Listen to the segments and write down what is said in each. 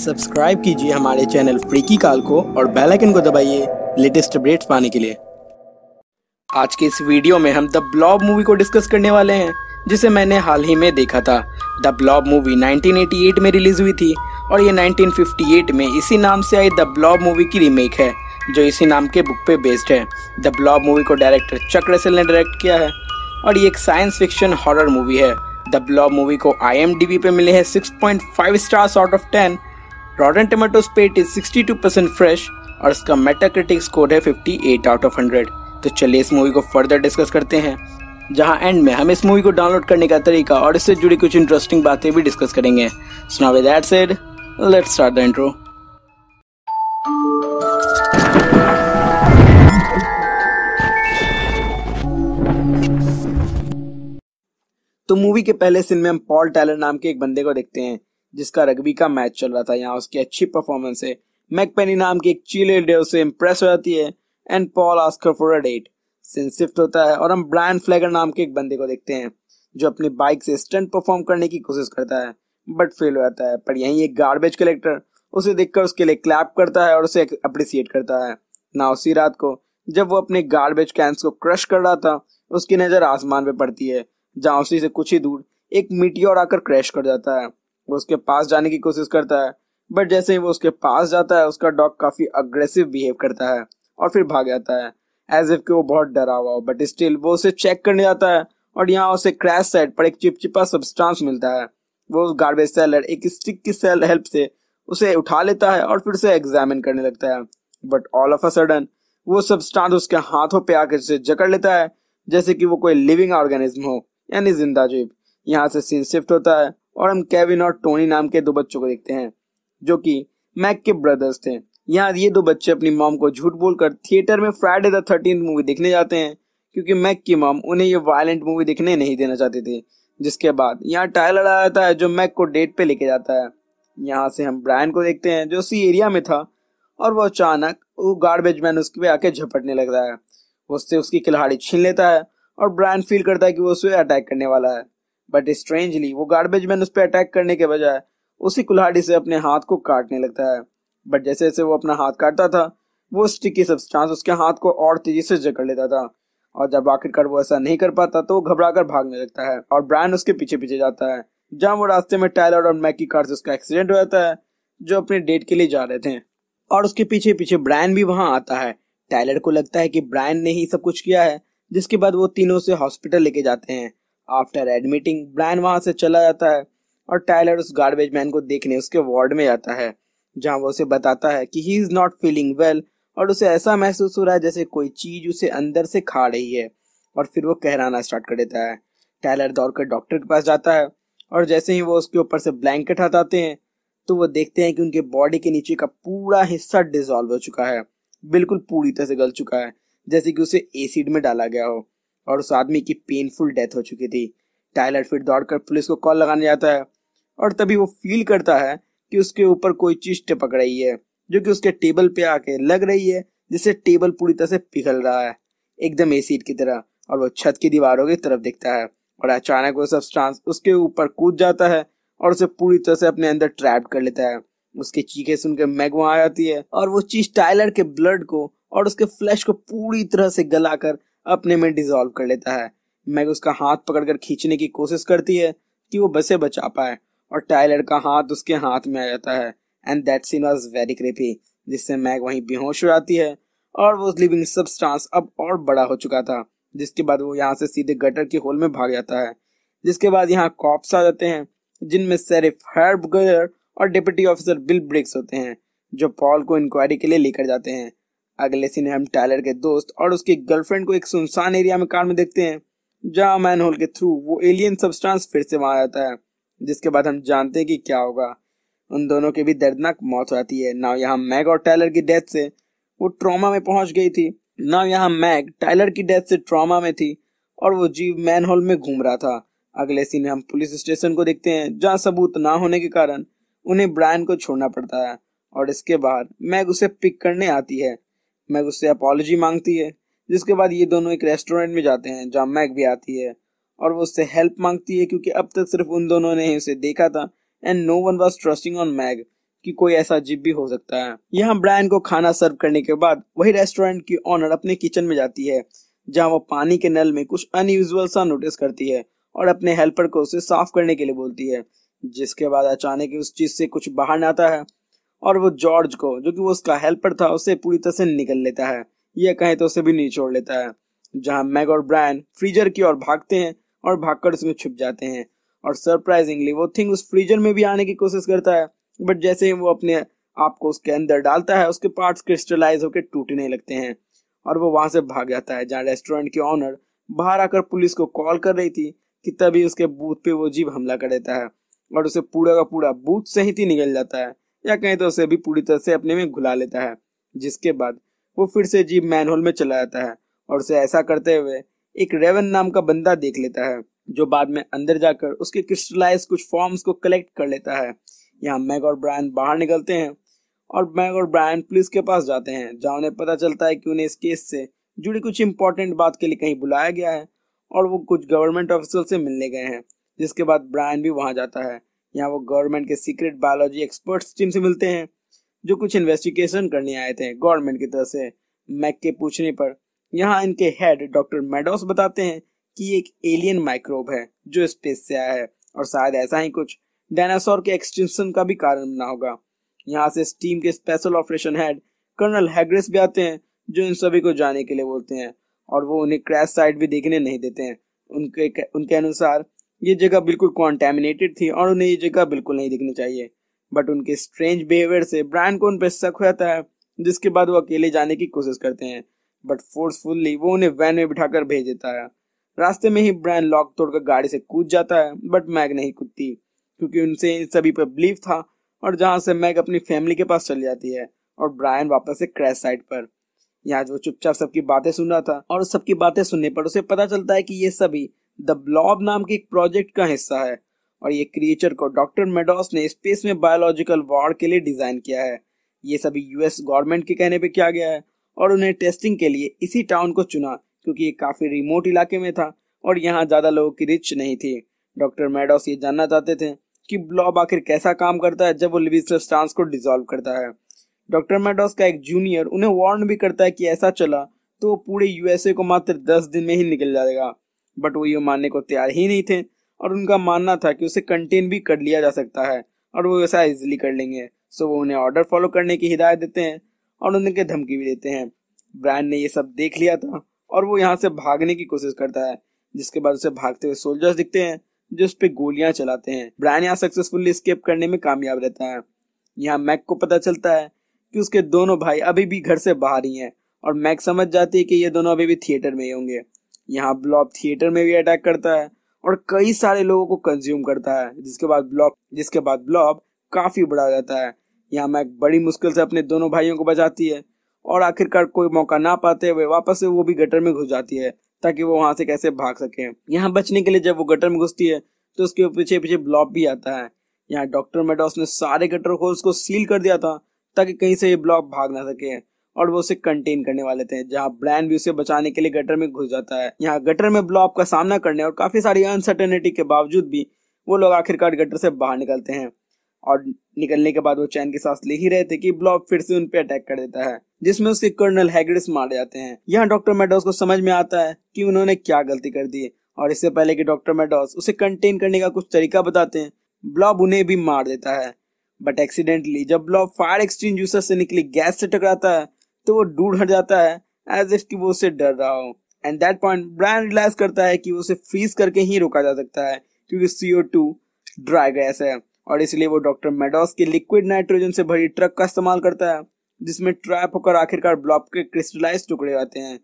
subscribe कीजिए हमारे channel freaky काल को और बेल आइकन को दबाइए लेटेस्ट अपडेट्स पाने के लिए आज के इस वीडियो में हम द ब्लॉब मूवी को डिस्कस करने वाले हैं जिसे मैंने हाल ही में देखा था द ब्लॉब मूवी 1988 में रिलीज हुई थी और ये 1958 में इसी नाम से आई द ब्लॉब मूवी की रीमेक है जो इसी नाम के बुक पे बेस्ड है द ब्लॉब मूवी को डायरेक्टर चक रसेल ने डायरेक्ट किया है और ये एक साइंस फिक्शन हॉरर मूवी है द ब्लॉब मूवी को आई पे मिले हैं 6.5 stars out of ten Rotten Tomato पेट इज 62% फ्रेश और इसका मेटाक्रिटिक स्कोर है 58 आउट ऑफ 100 तो चलिए इस मूवी को फर्दर डिस्कस करते हैं जहां एंड में हम इस मूवी को डाउनलोड करने का तरीका और इससे जुड़ी कुछ इंटरेस्टिंग बातें भी डिस्कस करेंगे so with that said let's start the intro तो मूवी के पहले सीन में हम पॉल टैलर नाम के एक बंदे को देखते हैं जिसका रग्बी का मैच चल रहा था यहाँ उसकी अच्छी परफॉर्मेंस है मैकपेनी नाम की एक चीले डेव से इम्प्रेस हो जाती है and Paul asks her for a date सेंसिफ्ट होता है और हम ब्रायन फ्लैगर नाम के एक बंदे को देखते हैं जो अपनी बाइक से स्टंट परफॉर्म करने की कोशिश करता है बट फेल हो जाता है पर यही एक गार्बेज कलेक्टर उसे देखकर उसके लिए क्लैप करता है और उसे अप्रिसिएट करता है ना उसी रात को जब वो अपने गार्बेज कैंस को क्रश कर रहा था उसकी नज़र आसमान पे पड़ती है जहाँ उसी से कुछ ही दूर एक मिट्टी और आकर क्रैश कर जाता है वो उसके पास जाने की कोशिश करता है बट जैसे ही वो उसके पास जाता है उसका डॉग काफी अग्रेसिव बिहेव करता है और फिर भाग जाता है एज इफ कि वो बहुत डरा हुआ हो बट स्टिल वो उसे चेक करने जाता है और यहाँ उसे क्रैश साइड पर एक चिपचिपा सब्सटेंस मिलता है वो उस गार्बेज सेलर एक स्टिक की सेल हेल्प से उसे उठा लेता है और फिर उसे एग्जामिन करने लगता है but all of a sudden वो सब्सटेंस उसके हाथों पे आकर उसे जकड़ लेता है जैसे कि वो कोई लिविंग ऑर्गेनिज्म हो यानी जिंदा जीव यहाँ से सीन शिफ्ट होता है और हम केविन और टोनी नाम के दो बच्चों को देखते हैं जो कि मैक के ब्रदर्स थे यहाँ ये दो बच्चे अपनी मॉम को झूठ बोलकर थिएटर में फ्राइडे द थर्टीन मूवी देखने जाते हैं क्योंकि मैक की मॉम उन्हें ये वायलेंट मूवी देखने नहीं देना चाहती थी जिसके बाद यहाँ टायर आ जाता है जो मैक को डेट पे लेके जाता है यहाँ से हम ब्रायन को देखते हैं जो उसी एरिया में था और वो अचानक वो गार्बेज मैन उसके पे आके झपटने लगता है उससे उसकी खिलाड़ी छीन लेता है और ब्रायन फील करता है कि वो उसे अटैक करने वाला है बट स्ट्रेंजली वो गार्बेज मैन उस पर अटैक करने के बजाय उसी कुल्हाड़ी से अपने हाथ को काटने लगता है बट जैसे जैसे वो अपना हाथ काटता था वो स्टिकी सब्सटेंस उसके हाथ को और तेजी से जकड़ लेता था और जब आखिरकार वो ऐसा नहीं कर पाता तो वो कर भागने लगता है और ब्रायन उसके पीछे पीछे जाता है जहाँ वो रास्ते में टाइलर और मैकी कार से उसका एक्सीडेंट हो जाता है जो अपने डेट के लिए जा रहे थे और उसके पीछे पीछे ब्रायन भी वहाँ आता है टाइलर को लगता है कि ब्रायन ने ही सब कुछ किया है जिसके बाद वो तीनों से हॉस्पिटल लेके जाते हैं आफ्टर एडमिटिंग ब्रायन वहां से चला जाता है और टाइलर उस गार्बेज मैन को देखने उसके वार्ड में जाता है जहां वो उसे बताता है कि he is not feeling well और उसे ऐसा महसूस हो रहा है जैसे कोई चीज उसे अंदर से खा रही है और फिर वो कहराना स्टार्ट कर देता है टाइलर दौड़कर डॉक्टर के पास जाता है और जैसे ही वो उसके ऊपर से ब्लैंकेट हटाते हैं तो वो देखते हैं कि उनके बॉडी के नीचे का पूरा हिस्सा डिजॉल्व हो चुका है बिल्कुल पूरी तरह से गल चुका है जैसे कि उसे एसिड में डाला गया हो और उस आदमी की पेनफुल डेथ हो चुकी थी टाइलर फिर दौड़कर पुलिस को कॉल लगाने जाता है और तभी वो फील करता है कि उसके ऊपर कोई चीज टपक रही है जो कि उसके टेबल पे आके लग रही है जिससे टेबल पूरी तरह से पिघल रहा है एकदम एसिड की तरह और वो छत की दीवारों की तरफ दिखता है और अचानक वो सब उसके ऊपर कूद जाता है और उसे पूरी तरह से अपने अंदर ट्रैप कर लेता है उसके चीखे सुनकर मैग वहां आ जाती है और वो चीज टाइलर के ब्लड को और उसके फ्लैश को पूरी तरह से गलाकर अपने में डिजोल्व कर लेता है मैग उसका हाथ पकड़कर खींचने की कोशिश करती है कि वो बसे बचा पाए और टाइलर का हाथ उसके हाथ में आ जाता है and that scene was very creepy जिससे मैग वहीं बेहोश हो जाती है और वो लिविंग सब्सटेंस अब और बड़ा हो चुका था जिसके बाद वो यहाँ से सीधे गटर के होल में भाग जाता है जिसके बाद यहाँ कॉप्स आ जाते हैं जिनमें सेरिफ हर्ब गर और डिप्टी ऑफिसर बिल ब्रिक्स होते हैं जो पॉल को इंक्वायरी के लिए लेकर जाते हैं अगले सीन हम टायलर के दोस्त और उसकी गर्लफ्रेंड को एक सुनसान एरिया में कार में देखते हैं जहाँ मैन होल के थ्रू वो एलियन सब्सटेंस फिर से वहां आता है जिसके बाद हम जानते हैं कि क्या होगा उन दोनों की भी दर्दनाक मौत हो जाती है ना यहाँ मैग और टायलर की डेथ से वो ट्रॉमा में पहुंच गई थी ना यहाँ मैग टायलर की डेथ से ट्रॉमा में थी और वो जीव मैन होल में घूम रहा था अगले सीन में हम पुलिस स्टेशन को देखते हैं जहाँ सबूत ना होने के कारण उन्हें ब्रायन को छोड़ना पड़ता है और इसके बाद मैग उसे पिक करने आती है मैग उससे अपॉलोजी मांगती है जिसके बाद ये दोनों एक रेस्टोरेंट में जाते हैं जहाँ मैग भी आती है और वो उससे हेल्प मांगती है क्योंकि अब तक सिर्फ उन दोनों ने ही उसे देखा था and no one was trusting on Meg कि कोई ऐसा जिप भी हो सकता है यहाँ ब्रायन को खाना सर्व करने के बाद वही रेस्टोरेंट की ऑनर अपने किचन में जाती है जहाँ वो पानी के नल में कुछ अनयूजल सा नोटिस करती है और अपने हेल्पर को उसे साफ करने के लिए बोलती है जिसके बाद अचानक उस चीज से कुछ बाहर आता है और वो जॉर्ज को जो कि वो उसका हेल्पर था उसे पूरी तरह से निकल लेता है यह कहें तो उसे भी निचोड़ लेता है जहां मैग और ब्रायन फ्रीजर की ओर भागते हैं और भागकर उसमें छुप जाते हैं और सरप्राइजिंगली वो थिंग उस फ्रीजर में भी आने की कोशिश करता है बट जैसे ही वो अपने आप को उसके अंदर डालता है उसके पार्ट्स क्रिस्टलाइज होकर टूटने लगते हैं और वो वहां से भाग जाता है जहाँ रेस्टोरेंट के ऑनर बाहर आकर पुलिस को कॉल कर रही थी कि तभी उसके बूथ पे वो जीव हमला कर देता है और उसे पूरा का पूरा बूथ से ही निकल जाता है या कहें तो उसे भी पूरी तरह से अपने में घुला लेता है जिसके बाद वो फिर से जीप मैन होल में चला जाता है और उसे ऐसा करते हुए एक रेवन नाम का बंदा देख लेता है जो बाद में अंदर जाकर उसके क्रिस्टलाइज कुछ फॉर्म्स को कलेक्ट कर लेता है यहाँ मैग और ब्रायन बाहर निकलते हैं और मैग और ब्रायन पुलिस के पास जाते हैं जहाँ उन्हें पता चलता है कि उन्हें इस केस से जुड़ी कुछ इंपॉर्टेंट बात के लिए कहीं बुलाया गया है और वो कुछ गवर्नमेंट ऑफिसर से मिलने गए हैं जिसके बाद ब्रायन भी वहाँ जाता है यहाँ वो गवर्नमेंट के सीक्रेट बायोलॉजी एक्सपर्ट्स टीम से मिलते हैं जो कुछ इन्वेस्टिगेशन करने आए थे गवर्नमेंट की तरफ से मैक के पूछने पर यहाँ इनके हेड डॉक्टर मेडोस बताते हैं कि एक एलियन माइक्रोब है जो स्पेस से आया है और शायद ऐसा ही कुछ डायनासोर के एक्सटेंशन का भी कारण बना होगा यहाँ से टीम के special operation head colonel Hargis भी आते हैं जो इन सभी को जाने के लिए बोलते हैं और वो उन्हें क्रैश साइट भी देखने नहीं देते हैं उनके उनके अनुसार ये जगह बिल्कुल कॉन्टेमिनेटेड थी और उन्हें ये जगह बिल्कुल नहीं दिखनी चाहिए बट उनके स्ट्रेंज बिहेवियर से ब्रायन को उन पर शक हो जाता है जिसके बाद वो अकेले जाने की कोशिश करते हैं बट फोर्सफुल्ली वो उन्हें वैन में बिठा भेज देता है रास्ते में ही ब्रायन लॉक तोड़कर गाड़ी से कूद जाता है बट मैग नहीं कूदती क्योंकि उनसे इन सभी पर बिलीव था और जहां से मैग अपनी फैमिली के पास चली जाती है और ब्रायन वापस से क्रैश साइट पर यहाँ वो चुपचाप सबकी बातें सुन रहा था और सबकी बातें सुनने पर उसे पता चलता है कि ये सभी द ब्लॉब नाम के एक प्रोजेक्ट का हिस्सा है और ये क्रिएचर को डॉक्टर मेडोस ने स्पेस में बायोलॉजिकल वॉर के लिए डिजाइन किया है ये सभी यूएस गवर्नमेंट के कहने पे किया गया है और उन्हें टेस्टिंग के लिए इसी टाउन को चुना क्योंकि ये काफी रिमोट इलाके में था और यहाँ ज्यादा लोगों की रिच नहीं थी डॉक्टर मेडोस ये जानना चाहते थे कि ब्लॉब आखिर कैसा काम करता है जब वो लिविंग सब्सटेंस को डिजोल्व करता है डॉक्टर मेडोस का एक जूनियर उन्हें वार्न भी करता है कि ऐसा चला तो पूरे यूएसए को मात्र दस दिन में ही निकल जाएगा बट वो ये मानने को तैयार ही नहीं थे और उनका मानना था कि उसे कंटेन भी कर लिया जा सकता है और वो वैसा इजिली कर लेंगे सो वो उन्हें ऑर्डर फॉलो करने की हिदायत देते हैं और उनके धमकी भी देते हैं ब्रायन ने ये सब देख लिया था और वो यहाँ से भागने की कोशिश करता है जिसके बाद उसे भागते हुए सोल्जर्स दिखते हैं जो उस पर गोलियां चलाते हैं ब्रायन यहाँ सक्सेसफुली स्केप करने में कामयाब रहता है यहाँ मैक को पता चलता है कि उसके दोनों भाई अभी भी घर से बाहर ही हैं और मैक समझ जाती है कि ये दोनों अभी भी थिएटर में ही होंगे यहाँ ब्लॉब थिएटर में भी अटैक करता है और कई सारे लोगों को कंज्यूम करता है जिसके बाद ब्लॉब जिसके बाद ब्लॉब काफी बड़ा जाता है यहाँ मैक बड़ी मुश्किल से अपने दोनों भाइयों को बचाती है और आखिरकार कोई मौका ना पाते हुए वापस से वो भी गटर में घुस जाती है ताकि वो वहां से कैसे भाग सके यहाँ बचने के लिए जब वो गटर में घुसती है तो उसके पीछे पीछे ब्लॉब भी आता है यहाँ डॉक्टर मेडोस ने सारे गटर होल्स को सील कर दिया था ताकि कहीं से ये ब्लॉक भाग ना सके और वो उसे कंटेन करने वाले थे जहाँ ब्रैंड भी उसे बचाने के लिए गटर में घुस जाता है यहाँ गटर में ब्लॉब का सामना करने और काफी सारी अनसर्टेनिटी के बावजूद भी वो लोग आखिरकार गटर से बाहर निकलते हैं और निकलने के बाद वो चैन के साथ ले ही रहे थे कि ब्लॉब फिर से उन पर अटैक कर देता है जिसमें उसके कर्नल हैग्रिस मारे जाते हैं यहाँ डॉक्टर मेडोस को समझ में आता है कि उन्होंने क्या गलती कर दी और इससे पहले कि डॉक्टर मेडोस उसे कंटेन करने का कुछ तरीका बताते हैं ब्लॉब उन्हें भी मार देता है बट एक्सीडेंटली जब ब्लॉब फायर एक्सचेंज यूसर से निकली गैस से टकराता है तो वो दूर हट जाता है एज इफ कि वो उससे डर रहा हो and that point Brian realise करता है कि उसे फ्रीज करके ही रोका जा सकता है क्योंकि सीओ टू ड्राई गैस है और इसलिए वो डॉक्टर मेडोस के लिक्विड नाइट्रोजन से भरी ट्रक का इस्तेमाल करता है जिसमें ट्रैप होकर आखिरकार ब्लॉक के क्रिस्टलाइज टुकड़े आते हैं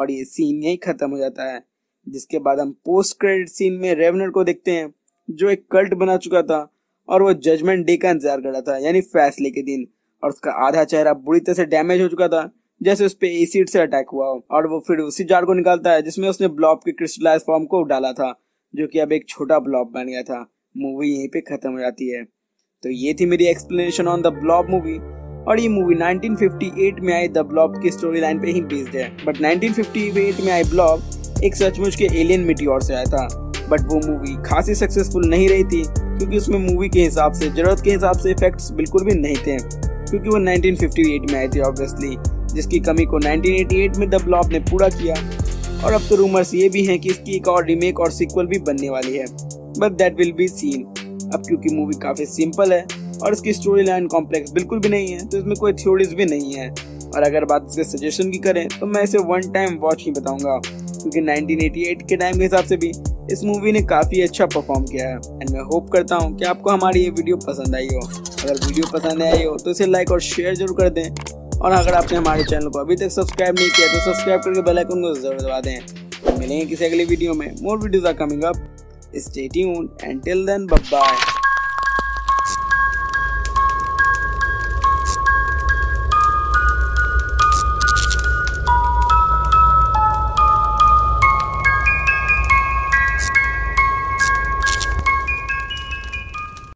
और ये सीन यही खत्म हो जाता है जिसके बाद हम पोस्ट क्रेडिट सीन में रेवनर को देखते हैं जो एक कल्ट बना चुका था और वो जजमेंट डे का इंतजार कर रहा था यानी फैसले के दिन और उसका आधा चेहरा बुरी तरह से डैमेज हो चुका था जैसे उस पर एसिड से अटैक हुआ हो और वो फिर उसी जार को निकालता है जिसमें उसने ब्लॉब के क्रिस्टलाइज फॉर्म को डाला था जो कि अब एक छोटा ब्लॉब बन गया था मूवी यहीं पे खत्म हो जाती है तो ये थी मेरी explanation on the blob movie और ये मूवी 1958 में आई द ब्लॉब की स्टोरी लाइन पे ही बेस्ड है बट 1958 में आई ब्लॉब एक सचमुच के एलियन मिट्योर से आया था बट वो मूवी खासी सक्सेसफुल नहीं रही थी क्योंकि उसमें मूवी के हिसाब से जरूरत के हिसाब से इफेक्ट्स बिल्कुल भी नहीं थे क्योंकि वो 1958 में आई थी ऑब्वियसली जिसकी कमी को 1988 में द ब्लॉब ने पूरा किया और अब तो रूमर्स ये भी हैं कि इसकी एक और रीमेक और सीक्वल भी बनने वाली है but that will be seen अब क्योंकि मूवी काफ़ी सिंपल है और इसकी स्टोरी लाइन कॉम्प्लेक्स बिल्कुल भी नहीं है तो इसमें कोई थ्योरीज भी नहीं है और अगर बात इसके सजेशन की करें तो मैं इसे वन टाइम वॉच ही बताऊंगा क्योंकि 1988 के टाइम के हिसाब से भी इस मूवी ने काफ़ी अच्छा परफॉर्म किया है एंड मैं होप करता हूँ कि आपको हमारी ये वीडियो पसंद आई हो अगर वीडियो पसंद आई हो तो इसे लाइक और शेयर जरूर कर दें और अगर आपने हमारे चैनल को अभी तक सब्सक्राइब नहीं किया तो सब्सक्राइब करके बेल आइकन को जरूर दबा दें मिलेंगे किसी अगली वीडियो में more videos are coming up stay tuned and till then bye